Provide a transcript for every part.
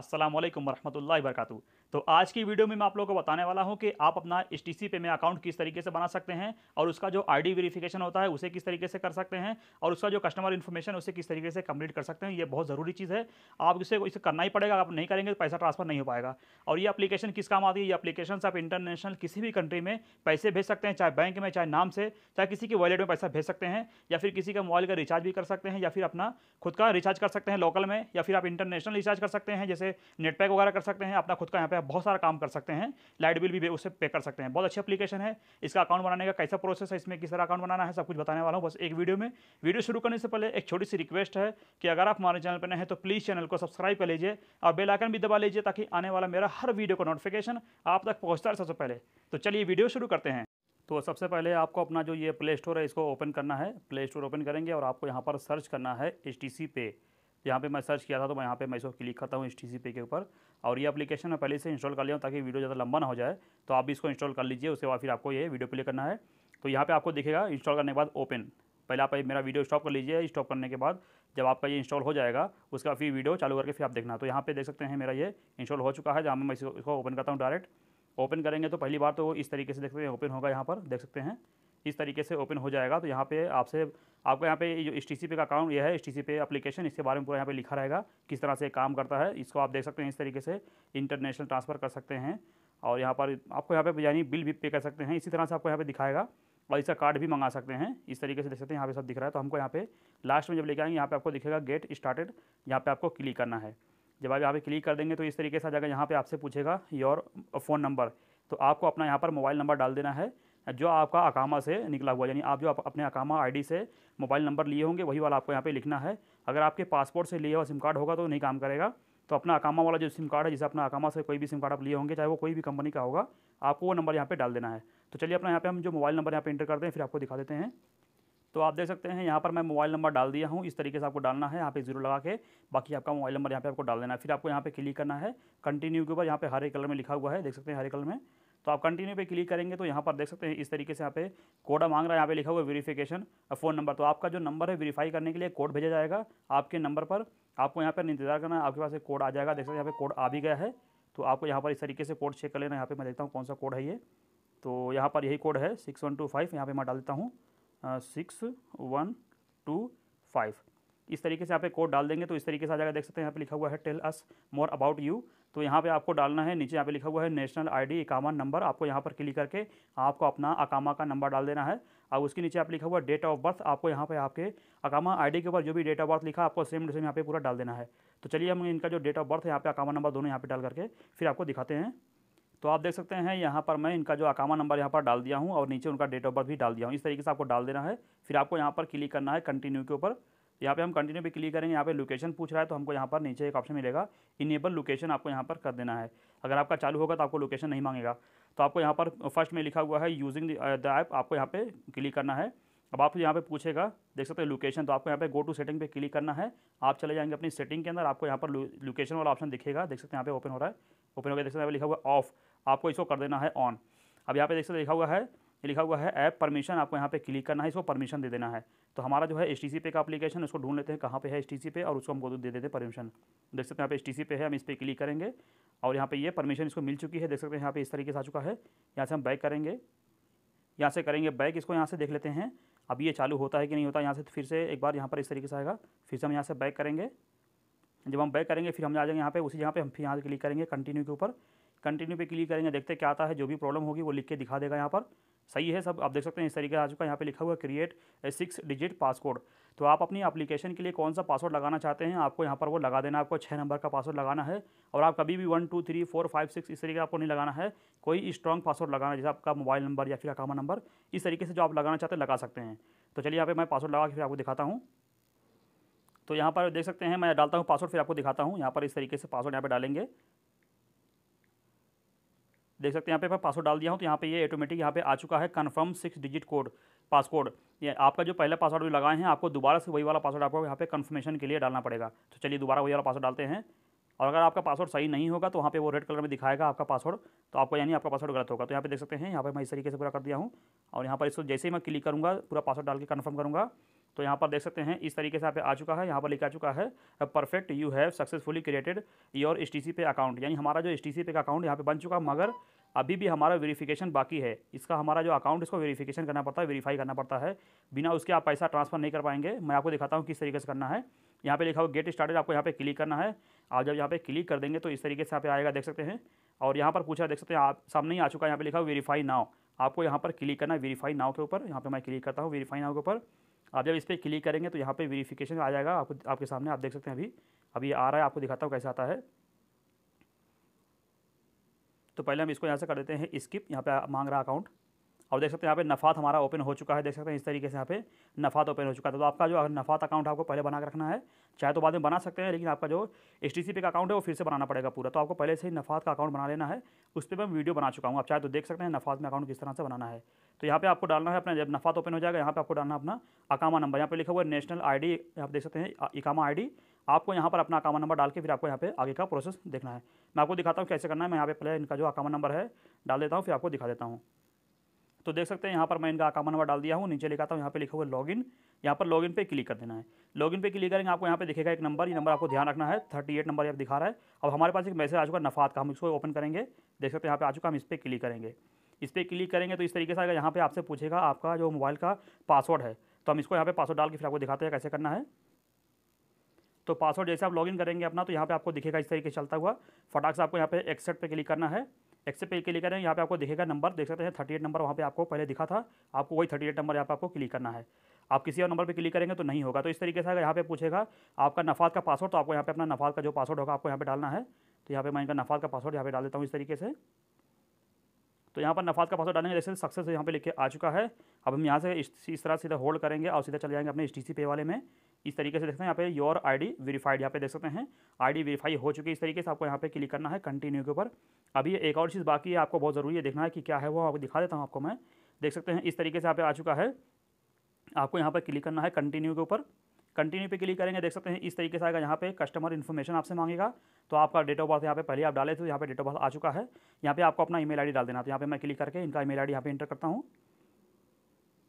अस्सलाम वालेकुम वरहमतुल्लाहि वरकू तो आज की वीडियो में मैं आप लोगों को बताने वाला हूं कि आप अपना एस टी सी पे में अकाउंट किस तरीके से बना सकते हैं और उसका जो आईडी वेरिफिकेशन होता है उसे किस तरीके से कर सकते हैं और उसका जो कस्टमर इन्फॉर्मेशन उसे किस तरीके से कंप्लीट कर सकते हैं ये बहुत ज़रूरी चीज़ है आप इसे इसे करना ही पड़ेगा आप नहीं करेंगे तो पैसा ट्रांसफर नहीं हो पाएगा और ये अपलीकेशन किस काम आती है ये अपलीकेशन आप इंटरनेशनल किसी भी कंट्री में पैसे भेज सकते हैं चाहे बैंक में चाहे नाम से चाहे किसी के वॉलेट में पैसा भेज सकते हैं या फिर किसी का मोबाइल का रिचार्ज भी कर सकते हैं या फिर अपना खुद का रिचार्ज कर सकते हैं लोकल में या फिर आप इंटरनेशनल रिचार्ज कर सकते हैं जैसे से नेट पैक वगैरह कर सकते हैं अपना खुद का यहाँ पे बहुत सारा काम कर सकते हैं लाइट बिल भी उससे पे कर सकते हैं बहुत अच्छी अपलीकेशन है इसका अकाउंट बनाने का कैसा प्रोसेस है इसमें किस तरह अकाउंट बनाना है सब कुछ बताने वाला हूँ बस एक वीडियो में वीडियो शुरू करने से पहले एक छोटी सी रिक्वेस्ट है कि अगर आप हमारे चैनल पर नए हैं तो प्लीज़ चैनल को सब्सक्राइब कर लीजिए और बेलाइकन भी दबा लीजिए ताकि आने वाला मेरा हर वीडियो का नोटिफिकेशन आप तक पहुँचता है सबसे पहले तो चलिए वीडियो शुरू करते हैं तो सबसे पहले आपको अपना जो ये प्ले स्टोर है इसको ओपन करना है प्ले स्टोर ओपन करेंगे और आपको यहाँ पर सर्च करना है एच पे यहाँ पे मैं सर्च किया था तो मैं यहाँ पे मैं इसको क्लिक करता हूँ एच टी पे के ऊपर और ये एप्लीकेशन मैं पहले से इंस्टॉल कर लिया हूँ ताकि वीडियो ज़्यादा लंबा ना हो जाए तो आप भी इसको इंस्टॉल कर लीजिए उसके बाद फिर आपको ये वीडियो प्ले करना है तो यहाँ पर आपको दिखेगा इंस्टॉल करने के बाद ओपन पहले आप मेरा वीडियो स्टॉप कर लीजिए स्टॉप करने के बाद जब आपका ये इंस्टॉल हो जाएगा उसका फिर वीडियो चालू करके फिर आप देखना तो यहाँ पे देख सकते हैं मेरा ये इंस्टॉल हो चुका है जहाँ मैं इसको ओपन करता हूँ डायरेक्ट ओपन करेंगे तो पहली बार तो इस तरीके से देख सकते हैं ओपन होगा यहाँ पर देख सकते हैं इस तरीके से ओपन हो जाएगा तो यहाँ पे आपसे आपको यहाँ पे जो एस टी सी पे का अकाउंट यह है एस टी सी पे एप्लीकेशन इसके बारे में पूरा यहाँ पे लिखा रहेगा किस तरह से काम करता है इसको आप देख सकते हैं इस तरीके से इंटरनेशनल ट्रांसफ़र कर सकते हैं और यहाँ पर आपको यहाँ पे यानी बिल भी पे कर सकते हैं इसी तरह से आपको यहाँ पे दिखाएगा और इसका कार्ड भी मंगा सकते हैं इस तरीके से देख सकते हैं यहाँ पे सब दिख रहा है तो हमको यहाँ पे लास्ट में जब लेके आएंगे यहाँ पे आपको दिखेगा गेट स्टार्टेड यहाँ पे आपको क्लिक करना है जब आप यहाँ पे क्लिक कर देंगे तो इस तरीके से आ जाएगा यहाँ पे आपसे पूछेगा योर फ़ोन नंबर तो आपको अपना यहाँ पर मोबाइल नंबर डाल देना है जो आपका अकामा से निकला हुआ यानी आप जो आप अपने अकामा आईडी से मोबाइल नंबर लिए होंगे वही वाला आपको यहाँ पे लिखना है अगर आपके पासपोर्ट से लिया हुआ सिम कार्ड होगा तो नहीं काम करेगा तो अपना अकामा वाला जो सिम कार्ड है जैसे अपना अकामा से कोई भी सिम कार्ड आप लिए होंगे चाहे वो कोई भी कंपनी का होगा आपको वो नंबर यहाँ पर डाल देना है तो चलिए अपना यहाँ पर हम जो मोबाइल नंबर यहाँ पर इंटर करते हैं फिर आपको दिखा देते हैं तो आप देख सकते हैं यहाँ पर मैं मोबाइल नंबर डाल दिया हूँ इस तरीके से आपको डालना है यहाँ पे जीरो लगा के बाकी आपका मोबाइल नंबर यहाँ पे आपको डाल देना है फिर आपको यहाँ पे क्लिक करना है कंटिन्यू के ऊपर यहाँ पे हरे कलर में लिखा हुआ है देख सकते हैं हरे कलर में तो आप कंटिन्यू पे क्लिक करेंगे तो यहाँ पर देख सकते हैं इस तरीके से यहाँ पे कोड मांग रहा है यहाँ पे लिखा हुआ है वेरीफिकेशन फ़ोन नंबर तो आपका जो नंबर है वेरीफाई करने के लिए कोड भेजा जाएगा आपके नंबर पर आपको यहाँ पर इंतजार करना है आपके पास एक कोड आ जाएगा देख सकते हैं यहाँ पे कोड आ भी गया है तो आपको यहाँ पर इस तरीके से कोड चेक कर लेना यहाँ पर मैं देखता हूँ कौन सा कोड है ये तो यहाँ पर यही कोड है सिक्स वन टू फाइव यहाँ पर मैं डाल देता हूँ सिक्स वन टू फाइव इस तरीके से यहाँ पे कोड डाल देंगे तो इस तरीके से आ जाएगा देख सकते हैं यहाँ पे लिखा हुआ है tell us more about you तो यहाँ पे आपको डालना है नीचे यहाँ पे लिखा हुआ है नेशनल आईडी इकामा नंबर आपको यहाँ पर क्लिक करके आपको अपना अकामा का नंबर डाल देना है और उसके नीचे आप लिखा हुआ डेट ऑफ बर्थ आपको यहाँ पे आपके अकामा आईडी के ऊपर जो भी डेट ऑफ बर्थ लिखा आपको सेम टू सेम यहाँ पे पूरा डाल देना है तो चलिए हम इनका जो डेट ऑफ बर्थ है यहाँ पर अकामा नंबर दोनों यहाँ पर डाल करके फिर आपको दिखाते हैं तो आप देख सकते हैं यहाँ पर मैं इनका जो अकामा नंबर यहाँ पर डाल दिया हूँ और नीचे उनका डेट ऑफ बर्थ भी डाल दिया हूँ इस तरीके से आपको डाल देना है फिर आपको यहाँ पर क्लिक करना है कंटिन्यू के ऊपर यहाँ पे हम कंटिन्यू पे क्लिक करेंगे यहाँ पे लोकेशन पूछ रहा है तो हमको यहाँ पर नीचे एक ऑप्शन मिलेगा इनेबल लोकेशन आपको यहाँ पर कर देना है अगर आपका चालू होगा तो आपको लोकेशन नहीं मांगेगा तो आपको यहाँ पर फर्स्ट में लिखा हुआ है यूजिंग द ऐप आपको यहाँ पे क्लिक करना है अब आपको यहाँ पे पूछेगा देख सकते हैं लोकेशन तो आपको यहाँ पे गो टू सेटिंग पे क्लिक करना है आप चले जाएंगे अपनी सेटिंग के अंदर आपको यहाँ पर लोकेशन वाला ऑप्शन दिखेगा देख सकते हैं यहाँ पे ओपन हो रहा है ओपन हो गया देख सकते हैं लिखा हुआ ऑफ आपको इसको कर देना है ऑन अब यहाँ पे देख सकते लिखा हुआ है ये लिखा हुआ है ऐप परमिशन आपको यहाँ पे क्लिक करना है इसको परमिशन दे देना है तो हमारा जो है एस टी पे का एप्लीकेशन उसको ढूंढ लेते हैं कहाँ पे है एस टी पे और उसको हमको दे देते हैं परमिशन देख सकते हैं यहाँ पे एस पे है हम इस पर क्लिक करेंगे और यहाँ पे ये परमिशन इसको मिल चुकी है देख सकते हैं यहाँ पे इस तरीके से आ चुका है यहाँ से हम बैक करेंगे यहाँ से करेंगे बैक इसको यहाँ से देख लेते हैं अब ये चालू होता है कि नहीं होता यहाँ से फिर से एक बार यहाँ पर इस तरीके से आएगा फिर से हम यहाँ से बैक करेंगे जब हम बैक करेंगे फिर हम आ जाएंगे यहाँ पे उसी यहाँ पे हम फिर यहाँ से क्लिक करेंगे कंटिन्यू के ऊपर कंटिन्यू पर क्लिक करेंगे देखते क्या आता है जो भी प्रॉब्लम होगी वो लिख के दिखा देगा यहाँ पर सही है सब आप देख सकते हैं इस तरीके से आ चुका है यहाँ पे लिखा हुआ create a six digit password तो आप अपनी एप्लीकेशन के लिए कौन सा पासवर्ड लगाना चाहते हैं आपको यहाँ पर वो लगा देना आपको छः नंबर का पासवर्ड लगाना है और आप कभी भी one two three four five six इस तरीके का आपको नहीं लगाना है कोई स्ट्रॉन्ग पासवर्ड लगाना जैसे आपका मोबाइल नंबर या फिर अकामा नंबर इस तरीके से जो आप लगाना चाहते हैं लगा सकते हैं तो चलिए यहाँ पर मैं पासवर्ड लगा के फिर आपको दिखाता हूँ तो यहाँ पर देख सकते हैं मैं डालता हूँ पासवर्ड फिर आपको दिखाता हूँ यहाँ पर इस तरीके से पासवर्ड यहाँ पर डालेंगे देख सकते हैं यहाँ पे मैं पासवर्ड डाल दिया हूँ तो यहाँ पे ये ऑटोमेटिक यहाँ पे आ चुका है confirm six digit code password ये आपका जो पहला पासवर्ड भी लगाए हैं आपको दोबारा से वही वाला पासवर्ड आपको यहाँ पे कन्फर्मेशन के लिए डालना पड़ेगा तो चलिए दोबारा वही वाला पासवर्ड डालते हैं और अगर आपका पासवर्ड सही नहीं होगा तो वहाँ पे वो रेड कलर में दिखाएगा आपका पासवर्ड तो आपको यानी आपका पासवर्ड गलत होगा तो यहाँ पे देख सकते हैं यहाँ पर मैं इस तरीके से पूरा कर दिया हूँ और यहाँ पर इसको जैसे ही मैं क्लिक करूँगा पूरा पासवर्ड डाल के कन्फर्म करूँगा तो यहाँ पर देख सकते हैं इस तरीके से आप आ चुका है यहाँ पर लिखा चुका है perfect you have successfully created your S pay account यानी हमारा जो एस पे का अकाउंट यहाँ पे बन चुका मगर अभी भी हमारा वेरिफिकेशन बाकी है इसका हमारा जो अकाउंट इसको वेरिफिकेशन करना पड़ता है वेरीफाई करना पड़ता है बिना उसके आप पैसा ट्रांसफर नहीं कर पाएंगे मैं आपको दिखाता हूँ किस तरीके से करना है यहाँ पे लिखा हुआ गेट स्टार्टेड आपको यहाँ पे क्लिक करना है आप जब यहाँ पे क्लिक कर देंगे तो इस तरीके से यहाँ पे आएगा देख सकते हैं और यहाँ पर पूछा देख सकते हैं आप सामने ही आ चुका है यहाँ पे लिखा हुआ वेरीफाई नाव आपको यहाँ पर क्लिक करना है वेरीफाई नाव के ऊपर यहाँ पर मैं क्लिक करता हूँ वेरीफाई नाव के ऊपर आप जब इस पर क्लिक करेंगे तो यहाँ पे वेरिफिकेशन आ जाएगा आपको आपके सामने आप देख सकते हैं अभी अभी आ रहा है आपको दिखाता हूँ कैसे आता है तो पहले हम इसको यहाँ से कर देते हैं स्किप यहाँ पे मांग रहा अकाउंट और देख सकते हैं यहाँ पे नफात हमारा ओपन हो चुका है देख सकते हैं इस तरीके से यहाँ पे नफात ओपन हो चुका है तो आपका जो अगर नफात अकाउंट आपको पहले बना के रखना है चाहे तो बाद में बना सकते हैं लेकिन आपका जो एच टी सी पे का अकाउंट है वो फिर से बनाना पड़ेगा पूरा तो आपको पहले से ही नफात का अकाउंट बना लेना है उस पर मैं वीडियो बना चुका हूँ आप चाहे तो देख सकते हैं नफात में अकाउंट किस तरह से बनाना है तो यहाँ पे आपको डालना है अपना जब नफात ओपन हो जाएगा यहाँ पे आपको डालना अपना अकामा नंबर यहाँ पे लिखा हुआ है नेशनल आईडी आप देख सकते हैं इकामा आईडी आपको यहाँ पर अपना अकामा नंबर डाल के फिर आपको यहाँ पे आगे का प्रोसेस देखना है मैं आपको दिखाता हूँ कैसे करना है मैं यहाँ पे पहले इनका जो अकामा नंबर है डाल देता हूँ फिर आपको दिखा देता हूँ तो देख सकते हैं यहाँ पर मैं इनका अकाउंट नंबर डाल दिया हूँ नीचे लिखाता हूँ यहाँ पे लिखा हुआ लॉगिन यहाँ पर लॉग इन पर क्लिक कर देना है लॉग इन पर क्लिक करेंगे आपको यहाँ पे दिखेगा एक नंबर ये नंबर आपको ध्यान रखना है थर्टी एट नंबर यहाँ दिखा रहा है अब हमारे पास एक मैसेज आ चुका नफात का हम इसको ओपन करेंगे देख सकते हैं यहाँ पे आ चुका हम इस पर क्लिक करेंगे इस पर क्लिक करेंगे तो इस तरीके से आएगा यहाँ पर आपसे पूछेगा आपका जो मोबाइल का पासवर्ड है तो हम इसको यहाँ पर पासवर्ड डाल के फिर आपको दिखाते हैं कैसे करना है तो पासवर्ड जैसे आप लॉग करेंगे अपना तो यहाँ पर आपको दिखेगा इस तरीके से चलता हुआ फटाक से आपको यहाँ पे एक्सेप्ट पर क्लिक करना है एक्सेप्ट पे क्लिक करें यहाँ पे आपको दिखेगा नंबर देख सकते हैं थर्टी एट नंबर वहाँ पे आपको पहले दिखा था आपको वही थर्टी एट नंबर यहाँ पे आपको क्लिक करना है आप किसी और नंबर पे क्लिक करेंगे तो नहीं होगा तो इस तरीके से अगर यहाँ पे पूछेगा आपका नफात का पासवर्ड तो आपको यहाँ पे अपना नफात का जो पासवर्ड होगा आपको यहाँ पे डालना है तो यहाँ पे मैं इनका नफात का पासवर्ड यहाँ पे डाल देता हूँ इस तरीके से तो यहाँ पर नफाज का पासवर्ड डालेंगे जैसे सक्सेस यहाँ पे लिखे आ चुका है अब हम यहाँ से इस तरह सीधा होल्ड करेंगे और सीधा चले जाएंगे अपने एच पे वाले में इस तरीके से देखते हैं यहाँ पे योर आईडी वेरीफाइड यहाँ पे देख सकते हैं आईडी वेरीफाई हो चुकी है इस तरीके से आपको यहाँ पे क्लिक करना है कंटिन्यू के ऊपर अभी एक और चीज़ बाकी है आपको बहुत ज़रूरी है देखना है कि क्या है वो आपको दिखा देता हूँ आपको मैं देख सकते हैं इस तरीके से यहाँ पे आ चुका है आपको यहाँ पर क्लिक करना है कंटिन्यू के ऊपर कंटिन्यू पे क्लिक करेंगे देख सकते हैं इस तरीके से आएगा यहाँ पे कस्टमर इन्फॉर्मेशन आपसे मांगेगा तो आपका डेट ऑफ बर्थ यहाँ पे पहले आप डाले थे यहाँ पे डेट ऑफ बर्थ आ चुका है यहाँ पे आपको अपना ईमेल आईडी डाल देना तो यहाँ पे मैं क्लिक करके इनका ईमेल आईडी यहाँ पे इंटर करता हूँ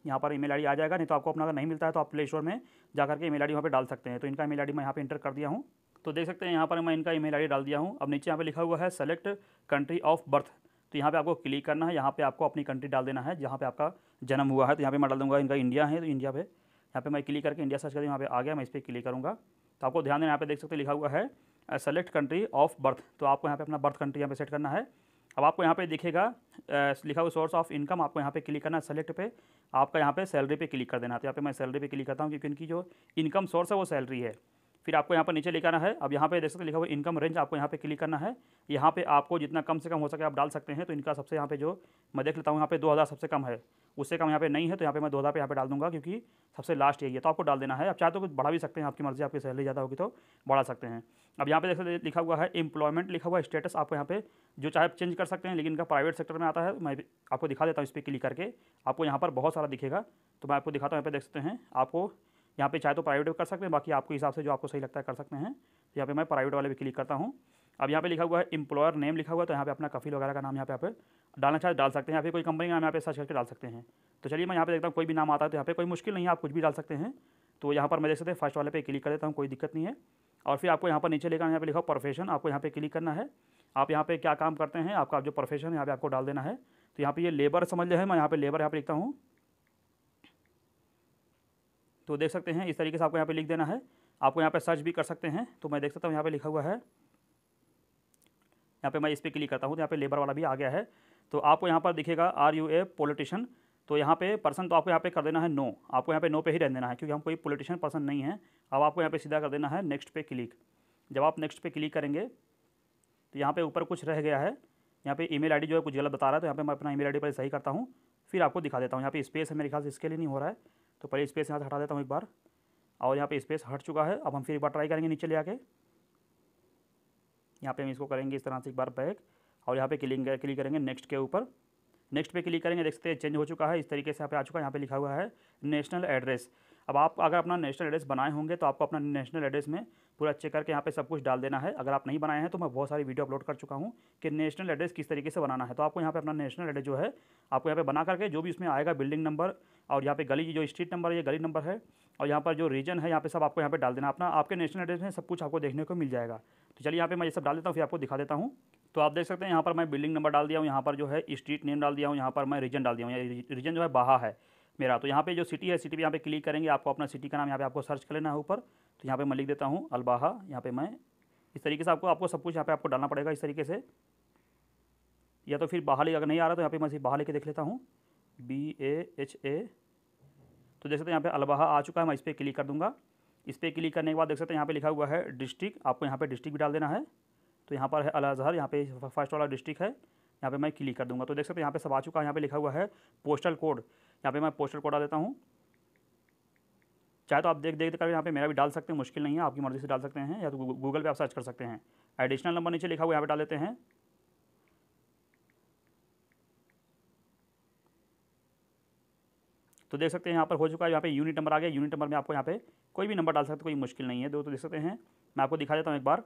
यहाँ पर ई मेल आ जाएगा नहीं तो आपको अपना अगर नहीं मिलता है तो आप प्ले स्टोर में जाकर के ई मेल वहाँ पर डाल सकते हैं तो इनका ई मेल मैं यहाँ पर इंटर कर दिया हूँ तो देख सकते हैं यहाँ पर मैं इनका ई मेल डाल दिया हूँ अब नीचे यहाँ पर लिखा हुआ है सेलेक्ट कंट्री ऑफ बर्थ तो यहाँ पे आपको क्लिक करना है यहाँ पे आपको अपनी कंट्री डाल देना है जहाँ पे आपका जन्म हुआ है तो यहाँ पे मैं डाल दूंगा इनका इंडिया है तो इंडिया पे यहाँ पे मैं क्लिक करके इंडिया सर्च कर यहाँ पे आ गया मैं इस पर क्लिक करूँगा तो आपको ध्यान देना यहाँ पे देख सकते हैं लिखा हुआ है सेलेक्ट कंट्री ऑफ बर्थ तो आपको यहाँ पे अपना बर्थ कंट्री यहाँ पे सेट करना है अब आपको यहाँ पे दिखेगा लिखा हुआ सोर्स ऑफ इनकम आपको यहाँ पे क्लिक करना है सेलेक्ट पे आपका यहाँ पे सैलरी पे क्लिक कर देना है तो यहाँ पे मैं सैलरी पे क्लिक करता हूँ क्योंकि इनकी जो इनकम सोर्स है वो सैलरी है फिर आपको यहाँ पर नीचे लिखाना है अब यहाँ पे देख सकते लिखा हुआ इनकम रेंज आपको यहाँ पे क्लिक करना है यहाँ पे आपको जितना कम से कम हो सके आप डाल सकते हैं तो इनका सबसे यहाँ पे जो मैं देख लेता हूँ यहाँ पे 2000 सबसे कम है उससे कम यहाँ पे नहीं है तो यहाँ पे मैं 2000 पे यहाँ पे डाल दूंगा क्योंकि सबसे लास्ट यही है तो आपको डाल देना है आप चाहे तो कुछ बढ़ा भी सकते हैं आपकी मर्जी आपकी सैलरी ज़्यादा होगी तो बढ़ा सकते हैं अब यहाँ पे देख सकते लिखा हुआ है एम्प्लॉयमेंट लिखा हुआ है स्टेटस आपको यहाँ पे जो चाहे आप चेंज कर सकते हैं लेकिन इनका प्राइवेट सेक्टर में आता है मैं आपको दिखा देता हूँ इस पर क्लिक करके आपको यहाँ पर बहुत सारा दिखेगा तो मैं आपको दिखाता हूँ यहाँ पे देख सकते हैं आपको यहाँ पे चाहे तो प्राइवेट भी कर सकते हैं बाकी आपके हिसाब से जो आपको सही लगता है कर सकते हैं तो यहाँ पे मैं प्राइवेट वाले भी क्लिक करता हूँ अब यहाँ पे लिखा हुआ है एम्प्लॉयर नेम लिखा हुआ है तो यहाँ पे अपना कफिल वगैरह का नाम यहाँ पे आप डालना चाहे डाल सकते हैं या फिर कोई कंपनी का नाम यहाँ पे सर्च करके डाल सकते हैं तो चलिए मैं यहाँ पे देखता हूँ कोई भी नाम आता है तो यहाँ पे कोई मुश्किल नहीं है आप कुछ भी डाल सकते हैं तो यहाँ पर मैं देख सकते हैं फर्स्ट वाले पे क्लिक कर देता हूँ कोई दिक्कत नहीं है और फिर आपको यहाँ पर नीचे लेकर यहाँ पे लिखा प्रोफेशन आपको यहाँ पे क्लिक करना है आप यहाँ पे क्या काम करते हैं आपका जो प्रोफेशन है यहाँ पे आपको डाल देना है तो यहाँ पे ये लेबर समझ लिया है मैं यहाँ पे लेबर यहाँ पे लिखता हूँ तो देख सकते हैं इस तरीके से आपको यहाँ पे लिख देना है आपको यहाँ पे सर्च भी कर सकते हैं तो मैं देख सकता हूँ यहाँ पे लिखा हुआ है यहाँ पे मैं इस पर क्लिक करता हूँ तो यहाँ पे लेबर वाला भी आ गया है तो आपको यहाँ पर दिखेगा आर यू ए पॉलिटिशियन तो यहाँ पे पर्सन तो आपको यहाँ पे कर देना है नो आपको यहाँ पे नो पे ही रहने देना है क्योंकि हम कोई पॉलिटिशियन पर्सन नहीं है अब आपको यहाँ पे सीधा कर देना है नेक्स्ट पे क्लिक जब आप नेक्स्ट पे क्लिक करेंगे तो यहाँ पे ऊपर कुछ रह गया है यहाँ पे ईमेल आईडी जो है कुछ गलत बता रहा है तो यहाँ पे मैं अपना ईमेल आईडी पर सही करता हूँ फिर आपको दिखा देता हूँ यहाँ पे स्पेस है मेरे ख्याल से इसके लिए नहीं हो रहा है तो पहले स्पेस यहाँ से हटा देता हूँ एक बार और यहाँ पे स्पेस हट चुका है अब हम फिर एक बार ट्राई करेंगे नीचे ले आके यहाँ पे हम इसको करेंगे इस तरह से एक बार बैक और यहाँ पे क्लिक क्लिक करेंगे नेक्स्ट के ऊपर नेक्स्ट पे क्लिक करेंगे देखते हैं चेंज हो चुका है इस तरीके से यहाँ पे आ चुका है यहाँ पे लिखा हुआ है नेशनल एड्रेस अब आप अगर अपना नेशनल एड्रेस बनाए होंगे तो आपको अपना नेशनल एड्रेस में पूरा चेक करके यहाँ पे सब कुछ डाल देना है अगर आप नहीं बनाए हैं तो मैं बहुत सारी वीडियो अपलोड कर चुका हूँ कि नेशनल एड्रेस किस तरीके से बनाना है तो आपको यहाँ पे अपना नेशनल एड्रेस जो है आपको यहाँ पे बना करके जो भी उसमें आएगा बिल्डिंग नंबर और यहाँ पे गली की जो स्ट्रीट नंबर है ये गली नंबर है और यहाँ पर जो रीजन है यहाँ पर सब आपको यहाँ पर डाल देना अपना आपके नेशनल एड्रेस में सब कुछ आपको देखने को मिल जाएगा तो चलिए यहाँ पर मैं ये सब डाल देता हूँ फिर आपको दिखा देता हूँ तो आप देख सकते हैं यहाँ पर मैं बिल्डिंग नंबर डाल दिया हूँ यहाँ पर जो है स्ट्रीट नेम डाल दिया हूँ यहाँ पर मैं रीजन डाल दिया हूँ रीजन जो है बाहा है मेरा तो यहाँ पे जो सिटी है सिटी पे यहाँ पे क्लिक करेंगे आपको अपना सिटी का नाम यहाँ पे आपको सर्च कर लेना है ऊपर तो यहाँ पे मैं लिख देता हूँ अलबाहा यहाँ पे मैं इस तरीके से आपको आपको सब कुछ यहाँ पे आपको डालना पड़ेगा इस तरीके से या तो फिर बाहर अगर नहीं आ रहा तो यहाँ पर मैं बाहर लेके देख लेता हूँ बी ए एच ए तो देख सकते हैं यहाँ पे अलबाहा आ चुका है मैं इस पर क्लिक कर दूँगा इस पर क्लिक करने के बाद देख सकते हैं यहाँ पे लिखा हुआ है डिस्ट्रिक्ट आपको यहाँ पर डिस्ट्रिक्ट भी डाल देना है तो यहाँ पर है अल अजहर यहाँ पे फर्स्ट वाला डिस्ट्रिक्ट है यहाँ पे मैं क्लिक कर दूँगा तो देख सकते हैं यहाँ पे सब आ चुका है यहाँ पे लिखा हुआ है पोस्टल कोड यहाँ पे मैं पोस्टर कोड डाल देता हूँ चाहे तो आप देख देख कर यहाँ पे मेरा भी डाल सकते हैं मुश्किल नहीं है आपकी मर्ज़ी से डाल सकते हैं या तो गूगल पे आप सर्च कर सकते हैं एडिशनल नंबर नीचे लिखा हुआ यहाँ पे डाल देते हैं तो देख सकते हैं यहाँ पर हो चुका है यहाँ पे यूनिट नंबर आ गया यूनिट नंबर में आपको यहाँ पे कोई भी नंबर डाल सकते कोई मुश्किल नहीं है दो तो देख सकते हैं मैं आपको दिखा देता हूँ एक बार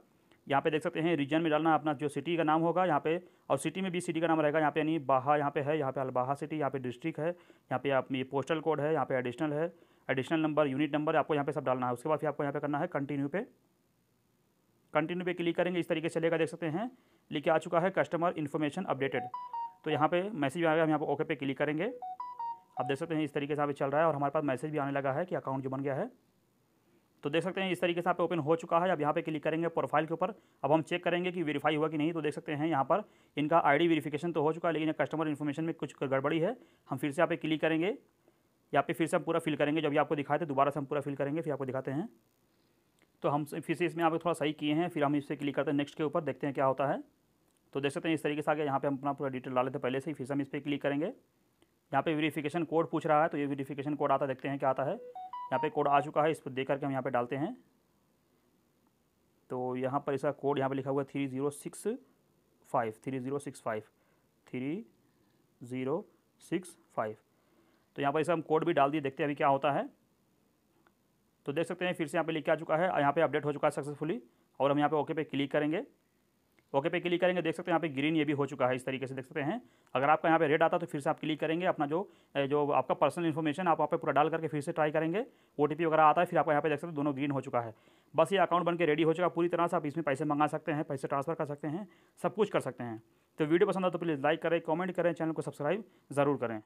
यहाँ पे देख सकते हैं रीजन में डालना अपना जो सिटी का नाम होगा यहाँ पे और सिटी में भी सिटी का नाम रहेगा यहाँ पे यानी बाहा यहाँ पे है यहाँ पे अलबाहा सिटी यहाँ पे डिस्ट्रिक्ट है यहाँ पे आप ये पोस्टल कोड है यहाँ पे एडिशनल है एडिशनल नंबर यूनिट नंबर आपको यहाँ पे सब डालना है उसके बाद फिर आपको यहाँ पे करना है कंटिन्यू पे कंटिन्यू पे क्लिक करेंगे इस तरीके से लेकर देख सकते हैं लेके आ चुका है कस्टमर इन्फॉर्मेशन अपडेटेड तो यहाँ पे मैसेज आएगा हम यहाँ पर ओके पे क्लिक करेंगे आप देख सकते हैं इस तरीके से यहाँ चल रहा है और हमारे पास मैसेज भी आने लगा है कि अकाउंट जो बन गया है तो देख सकते हैं इस तरीके से आप ओपन हो चुका है अब यहाँ पे क्लिक करेंगे प्रोफाइल के ऊपर अब हम चेक करेंगे कि वेरीफाई हुआ कि नहीं तो देख सकते हैं यहाँ पर इनका आईडी वेरिफिकेशन तो हो चुका है लेकिन कस्टमर इन्फॉर्मेशन में कुछ गड़बड़ी है हम फिर से यहाँ पे क्लिक करेंगे यहाँ पे फिर से हम पूरा फिल करेंगे जब ये आपको दिखाए थे दोबारा से हम पूरा फिल करेंगे फिर आपको दिखाते हैं तो हम फिर से इसमें आप थोड़ा सही किए हैं फिर हम इससे क्लिक करते हैं नेक्स्ट के ऊपर देखते हैं क्या होता है तो देख सकते हैं इस तरीके से आगे यहाँ पे हम अपना पूरा डिटेल डाले थे पहले से ही फिर से हम इस पर क्लिक करेंगे यहाँ पे वेरिफिकेशन कोड पूछ रहा है तो ये वेरिफिकेशन कोड आता देखते हैं क्या आता है यहाँ पे कोड आ चुका है इसको देख करके हम यहाँ पे डालते हैं तो यहाँ पर इसका कोड यहाँ पे लिखा हुआ है three zero six five three zero six five three zero six five तो यहाँ पर इसका हम कोड भी डाल दिए देखते हैं अभी क्या होता है तो देख सकते हैं फिर से यहाँ पे लिख के आ चुका है यहाँ पे अपडेट हो चुका है सक्सेसफुली और हम यहाँ पे ओके पे क्लिक करेंगे ओके पे क्लिक करेंगे देख सकते हैं यहाँ पे ग्रीन ये भी हो चुका है इस तरीके से देख सकते हैं अगर आपका यहाँ पे रेड आता तो फिर से आप क्लिक करेंगे अपना जो जो आपका पर्सनल इन्फॉर्मेशन आप वहाँ पे पूरा डाल करके फिर से ट्राई करेंगे ओ वगैरह आता है फिर आपका यहाँ पे देख सकते हैं दोनों ग्रीन हो चुका है बस ये अकाउंट बन के रेडी हो चुका पूरी तरह से आप इसमें पैसे मंगा सकते हैं पैसे ट्रांसफर कर सकते हैं सब कुछ कर सकते हैं तो वीडियो पसंद आता तो प्लीज़ लाइक करें कॉमेंट करें चैनल को सब्सक्राइब ज़रूर करें